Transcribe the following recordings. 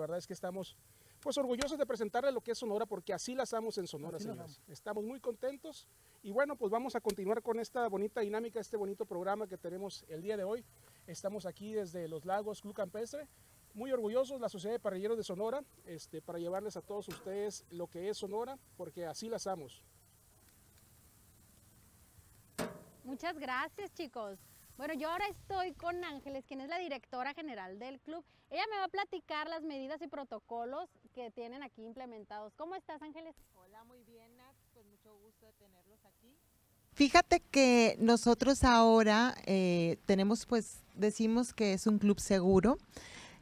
La verdad es que estamos pues orgullosos de presentarle lo que es Sonora porque así las amos en Sonora, señores. Estamos muy contentos y bueno, pues vamos a continuar con esta bonita dinámica, este bonito programa que tenemos el día de hoy. Estamos aquí desde Los Lagos Club Campestre, muy orgullosos la Sociedad de Parrilleros de Sonora este, para llevarles a todos ustedes lo que es Sonora porque así las amos. Muchas gracias chicos. Bueno, yo ahora estoy con Ángeles, quien es la directora general del club. Ella me va a platicar las medidas y protocolos que tienen aquí implementados. ¿Cómo estás, Ángeles? Hola, muy bien, Nat. Pues mucho gusto de tenerlos aquí. Fíjate que nosotros ahora eh, tenemos, pues, decimos que es un club seguro.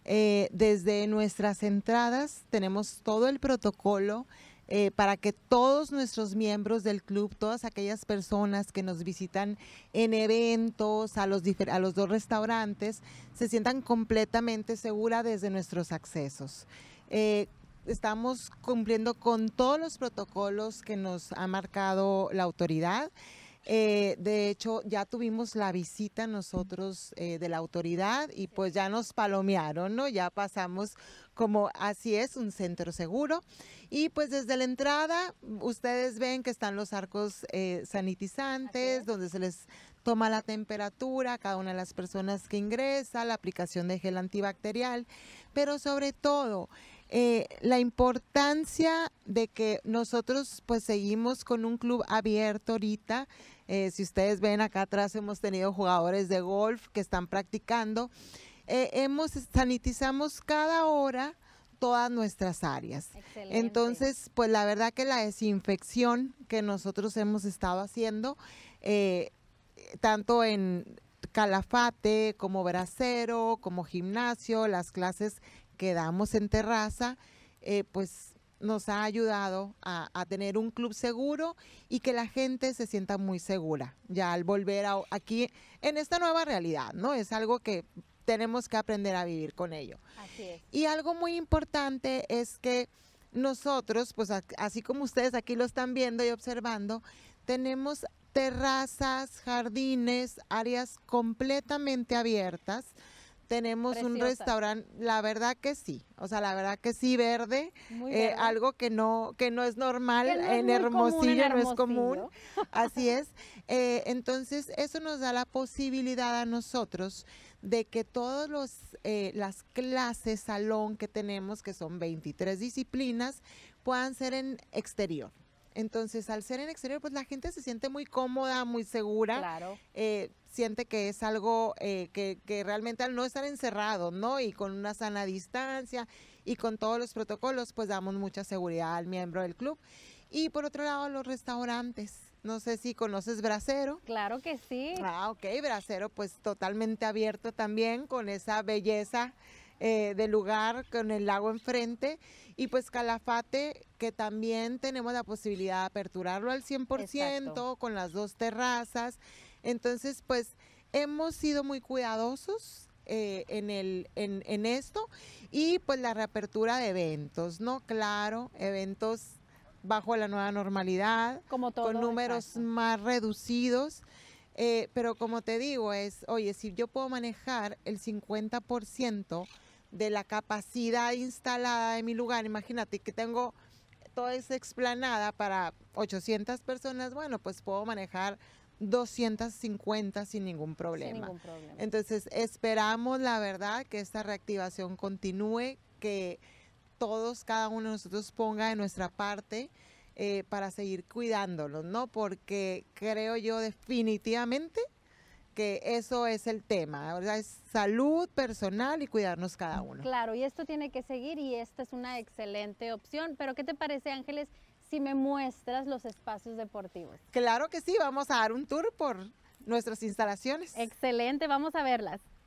Eh, desde nuestras entradas tenemos todo el protocolo eh, para que todos nuestros miembros del club, todas aquellas personas que nos visitan en eventos, a los, a los dos restaurantes, se sientan completamente seguras desde nuestros accesos. Eh, estamos cumpliendo con todos los protocolos que nos ha marcado la autoridad. Eh, de hecho, ya tuvimos la visita nosotros eh, de la autoridad y pues ya nos palomearon, ¿no? Ya pasamos como así es, un centro seguro. Y pues desde la entrada ustedes ven que están los arcos eh, sanitizantes, donde se les toma la temperatura a cada una de las personas que ingresa, la aplicación de gel antibacterial, pero sobre todo eh, la importancia de que nosotros pues seguimos con un club abierto ahorita. Eh, si ustedes ven acá atrás hemos tenido jugadores de golf que están practicando. Eh, hemos sanitizamos cada hora todas nuestras áreas. Entonces, pues la verdad que la desinfección que nosotros hemos estado haciendo, tanto en Calafate como Bracero, como gimnasio, las clases quedamos en terraza, eh, pues nos ha ayudado a, tener un club seguro y que la gente se sienta muy segura ya al volver a, aquí en esta nueva realidad, ¿no? Es algo que tenemos que aprender a vivir con ello. Así es. Y algo muy importante es que nosotros, pues así como ustedes aquí lo están viendo y observando, tenemos terrazas, jardines, áreas completamente abiertas tenemos un restaurante, la verdad que sí, o sea, la verdad que sí verde, eh, algo que no que no es normal en, Hermosilla Hermosillo, no es común, así es. Eh, entonces, eso nos da la posibilidad a nosotros de que todas eh, las clases salón que tenemos, que son 23 disciplinas, puedan ser en exterior. Entonces, al ser en exterior, pues la gente se siente muy cómoda, muy segura. Claro. Eh, siente que es algo eh, que, que, realmente al no estar encerrado, ¿no? Y con una sana distancia y con todos los protocolos, pues damos mucha seguridad al miembro del club. Y por otro lado, los restaurantes. No sé si conoces Bracero. Claro que sí. Ah, ok, Bracero, pues totalmente abierto también con esa belleza eh, del lugar con el lago enfrente. Y pues Calafate, que también tenemos la posibilidad de aperturarlo al 100% con las dos terrazas. Entonces, pues hemos sido muy cuidadosos eh, en, el, en, esto y pues la reapertura de eventos, ¿no? Claro, eventos bajo la nueva normalidad, con números más reducidos, eh, pero como te digo, es, oye, si yo puedo manejar el 50%, de la capacidad instalada de mi lugar. Imagínate que tengo toda esa explanada para 800 personas, bueno, pues puedo manejar 250 sin ningún problema. Entonces, esperamos la verdad que esta reactivación continúe, que todos, cada uno de nosotros ponga de nuestra parte eh, para seguir cuidándolos, ¿no? Porque creo yo definitivamente porque eso es el tema, es salud personal y cuidarnos cada uno. Claro, y esto tiene que seguir y esta es una excelente opción, pero ¿qué te parece Ángeles si me muestras los espacios deportivos? Claro que sí, vamos a dar un tour por nuestras instalaciones. Excelente, vamos a verlas.